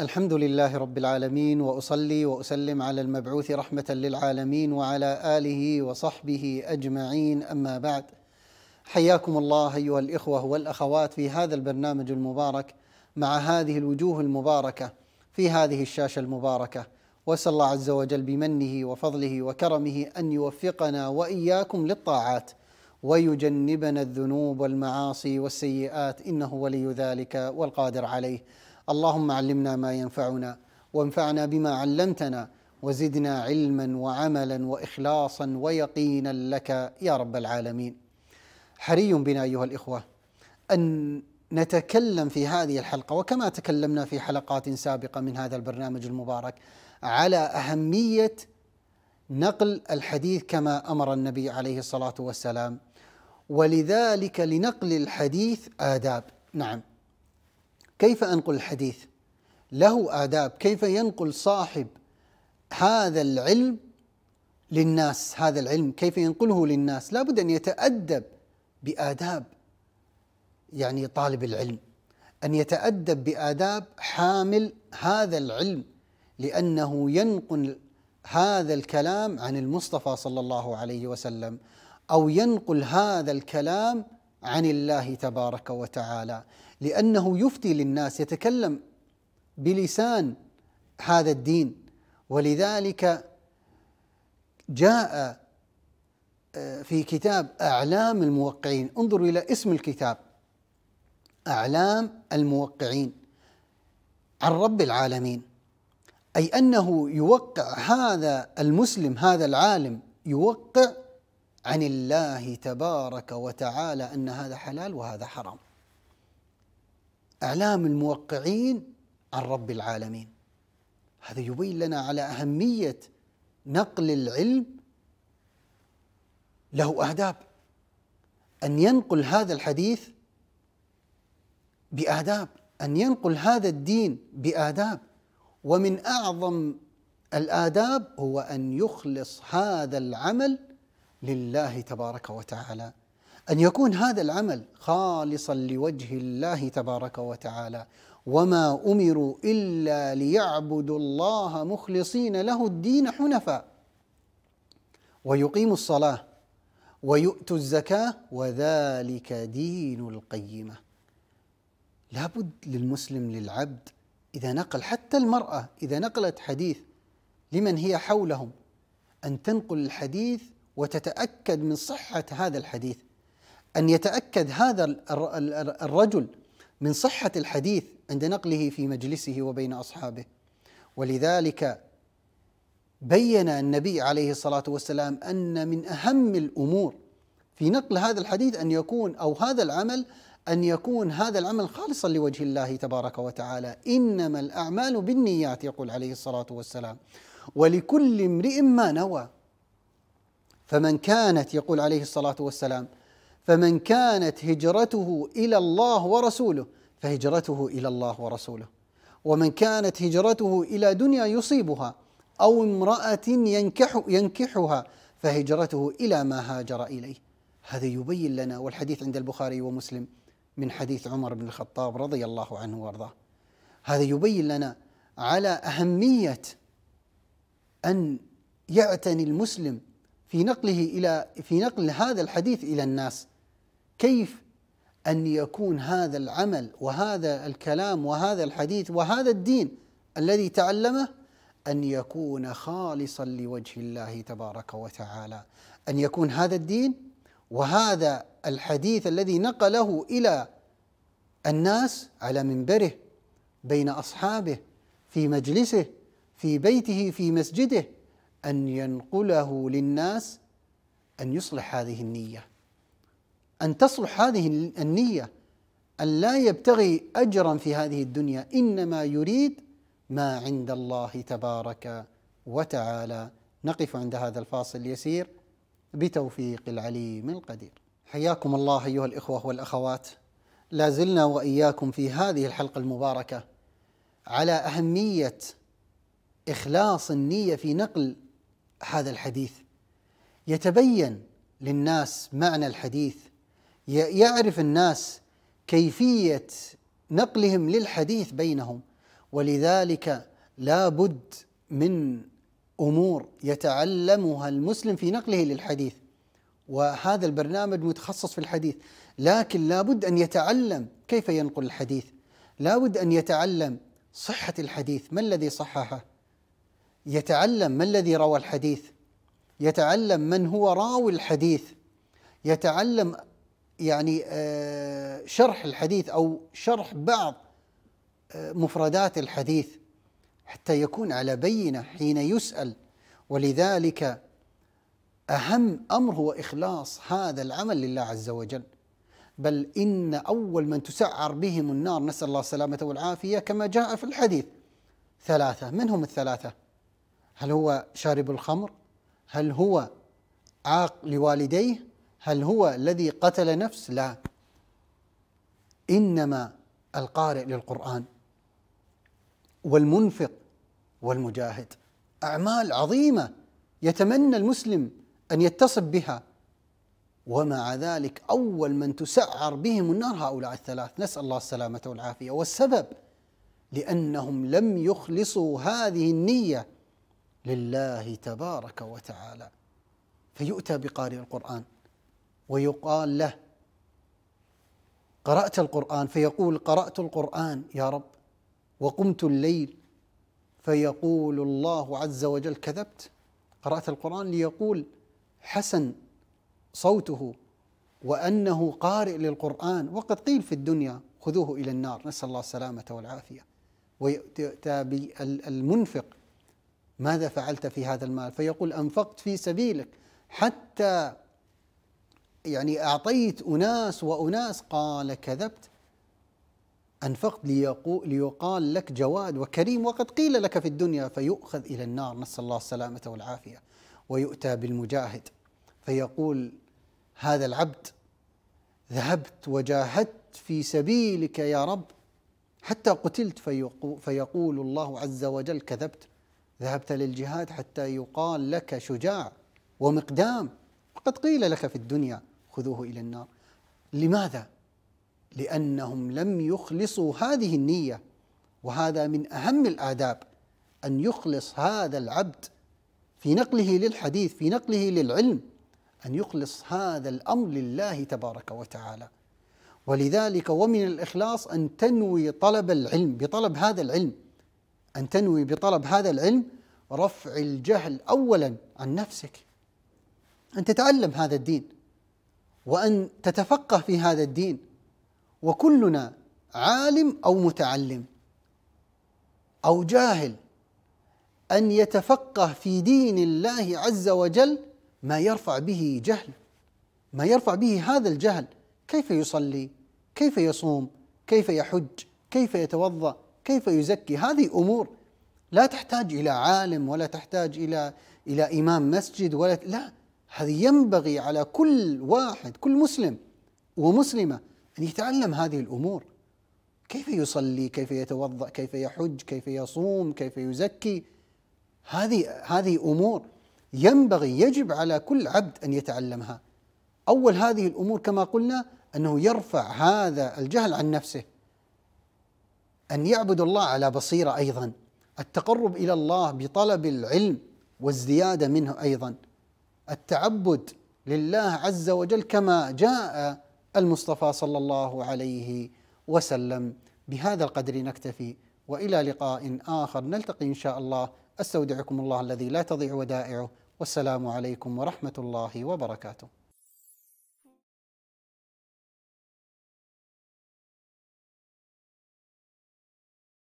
الحمد لله رب العالمين واصلي واسلم على المبعوث رحمه للعالمين وعلى اله وصحبه اجمعين اما بعد حياكم الله ايها الاخوه والاخوات في هذا البرنامج المبارك مع هذه الوجوه المباركه في هذه الشاشه المباركه واسال الله عز وجل بمنه وفضله وكرمه ان يوفقنا واياكم للطاعات ويجنبنا الذنوب والمعاصي والسيئات انه ولي ذلك والقادر عليه اللهم علمنا ما ينفعنا وانفعنا بما علمتنا وزدنا علما وعملا واخلاصا ويقينا لك يا رب العالمين. حري بنا ايها الاخوه ان نتكلم في هذه الحلقه وكما تكلمنا في حلقات سابقه من هذا البرنامج المبارك على اهميه نقل الحديث كما امر النبي عليه الصلاه والسلام ولذلك لنقل الحديث آداب، نعم كيف أنقل الحديث له آداب كيف ينقل صاحب هذا العلم للناس هذا العلم كيف ينقله للناس لابد أن يتأدب بآداب يعني طالب العلم أن يتأدب بآداب حامل هذا العلم لأنه ينقل هذا الكلام عن المصطفى صلى الله عليه وسلم أو ينقل هذا الكلام عن الله تبارك وتعالى لانه يفتي للناس يتكلم بلسان هذا الدين ولذلك جاء آه، في كتاب اعلام الموقعين انظروا الى اسم الكتاب اعلام الموقعين عن رب العالمين اي انه يوقع هذا المسلم هذا العالم يوقع عن الله تبارك وتعالى ان هذا حلال وهذا حرام. اعلام الموقعين عن رب العالمين. هذا يبين لنا على اهميه نقل العلم له اداب. ان ينقل هذا الحديث باداب، ان ينقل هذا الدين باداب ومن اعظم الاداب هو ان يخلص هذا العمل لله تبارك وتعالى ان يكون هذا العمل خالصا لوجه الله تبارك وتعالى وما امروا الا ليعبدوا الله مخلصين له الدين حنفاء ويقيموا الصلاه ويؤتوا الزكاه وذلك دين القيمه لابد للمسلم للعبد اذا نقل حتى المراه اذا نقلت حديث لمن هي حولهم ان تنقل الحديث وتتاكد من صحه هذا الحديث ان يتاكد هذا الرجل من صحه الحديث عند نقله في مجلسه وبين اصحابه ولذلك بين النبي عليه الصلاه والسلام ان من اهم الامور في نقل هذا الحديث ان يكون او هذا العمل ان يكون هذا العمل خالصا لوجه الله تبارك وتعالى انما الاعمال بالنيات يقول عليه الصلاه والسلام ولكل امرئ ما نوى فمن كانت يقول عليه الصلاه والسلام فمن كانت هجرته الى الله ورسوله فهجرته الى الله ورسوله ومن كانت هجرته الى دنيا يصيبها او امراه ينكح ينكحها فهجرته الى ما هاجر اليه هذا يبين لنا والحديث عند البخاري ومسلم من حديث عمر بن الخطاب رضي الله عنه وارضاه هذا يبين لنا على اهميه ان يعتني المسلم في نقله الى في نقل هذا الحديث الى الناس كيف ان يكون هذا العمل وهذا الكلام وهذا الحديث وهذا الدين الذي تعلمه ان يكون خالصا لوجه الله تبارك وتعالى ان يكون هذا الدين وهذا الحديث الذي نقله الى الناس على منبره بين اصحابه في مجلسه في بيته في مسجده أن ينقله للناس أن يصلح هذه النية أن تصلح هذه النية أن لا يبتغي أجرا في هذه الدنيا إنما يريد ما عند الله تبارك وتعالى نقف عند هذا الفاصل اليسير بتوفيق العليم القدير حياكم الله أيها الإخوة والأخوات لا زلنا وإياكم في هذه الحلقة المباركة على أهمية إخلاص النية في نقل هذا الحديث يتبين للناس معنى الحديث يعرف الناس كيفيه نقلهم للحديث بينهم ولذلك لا بد من امور يتعلمها المسلم في نقله للحديث وهذا البرنامج متخصص في الحديث لكن لا بد ان يتعلم كيف ينقل الحديث لا بد ان يتعلم صحه الحديث ما الذي صححه يتعلم ما الذي روى الحديث يتعلم من هو راوي الحديث يتعلم يعني آه، شرح الحديث او شرح بعض آه، مفردات الحديث حتى يكون على بينه حين يسال ولذلك اهم امر هو اخلاص هذا العمل لله عز وجل بل ان اول من تسعر بهم النار نسال الله السلامه والعافيه كما جاء في الحديث ثلاثه من هم الثلاثه هل هو شارب الخمر هل هو عاق لوالديه هل هو الذي قتل نفس لا انما القارئ للقران والمنفق والمجاهد اعمال عظيمه يتمنى المسلم ان يتصف بها ومع ذلك اول من تسعر بهم النار هؤلاء الثلاث نسال الله السلامه والعافيه والسبب لانهم لم يخلصوا هذه النيه لله تبارك وتعالى فيؤتى بقارئ القرآن ويقال له قرأت القرآن فيقول قرأت القرآن يا رب وقمت الليل فيقول الله عز وجل كذبت قرأت القرآن ليقول حسن صوته وأنه قارئ للقرآن وقد قيل في الدنيا خذوه إلى النار نسأل الله السلامة والعافية ويؤتى بالمنفق ماذا فعلت في هذا المال فيقول أنفقت في سبيلك حتى يعني أعطيت أناس وأناس قال كذبت أنفقت ليقال لك جواد وكريم وقد قيل لك في الدنيا فيؤخذ إلى النار نسأل الله السلامة والعافية ويؤتى بالمجاهد فيقول هذا العبد ذهبت وجاهدت في سبيلك يا رب حتى قتلت فيقول الله عز وجل كذبت ذهبت للجهاد حتى يقال لك شجاع ومقدام وقد قيل لك في الدنيا خذوه الى النار لماذا لانهم لم يخلصوا هذه النيه وهذا من اهم الاداب ان يخلص هذا العبد في نقله للحديث في نقله للعلم ان يخلص هذا الامر لله تبارك وتعالى ولذلك ومن الاخلاص ان تنوي طلب العلم بطلب هذا العلم أن تنوي بطلب هذا العلم رفع الجهل أولا عن نفسك أن تتعلم هذا الدين وأن تتفقه في هذا الدين وكلنا عالم أو متعلم أو جاهل أن يتفقه في دين الله عز وجل ما يرفع به جهل ما يرفع به هذا الجهل كيف يصلي كيف يصوم كيف يحج كيف يتوضا كيف يزكي هذه امور لا تحتاج الى عالم ولا تحتاج الى الى امام مسجد ولا لا هذه ينبغي على كل واحد كل مسلم ومسلمه ان يتعلم هذه الامور كيف يصلي كيف يتوضا كيف يحج كيف يصوم كيف يزكي هذه هذه امور ينبغي يجب على كل عبد ان يتعلمها اول هذه الامور كما قلنا انه يرفع هذا الجهل عن نفسه أن يعبدوا الله على بصيرة أيضا التقرب إلى الله بطلب العلم والزيادة منه أيضا التعبد لله عز وجل كما جاء المصطفى صلى الله عليه وسلم بهذا القدر نكتفي والى لقاء اخر نلتقي ان شاء الله استودعكم الله الذي لا تضيع ودائعه والسلام عليكم ورحمه الله وبركاته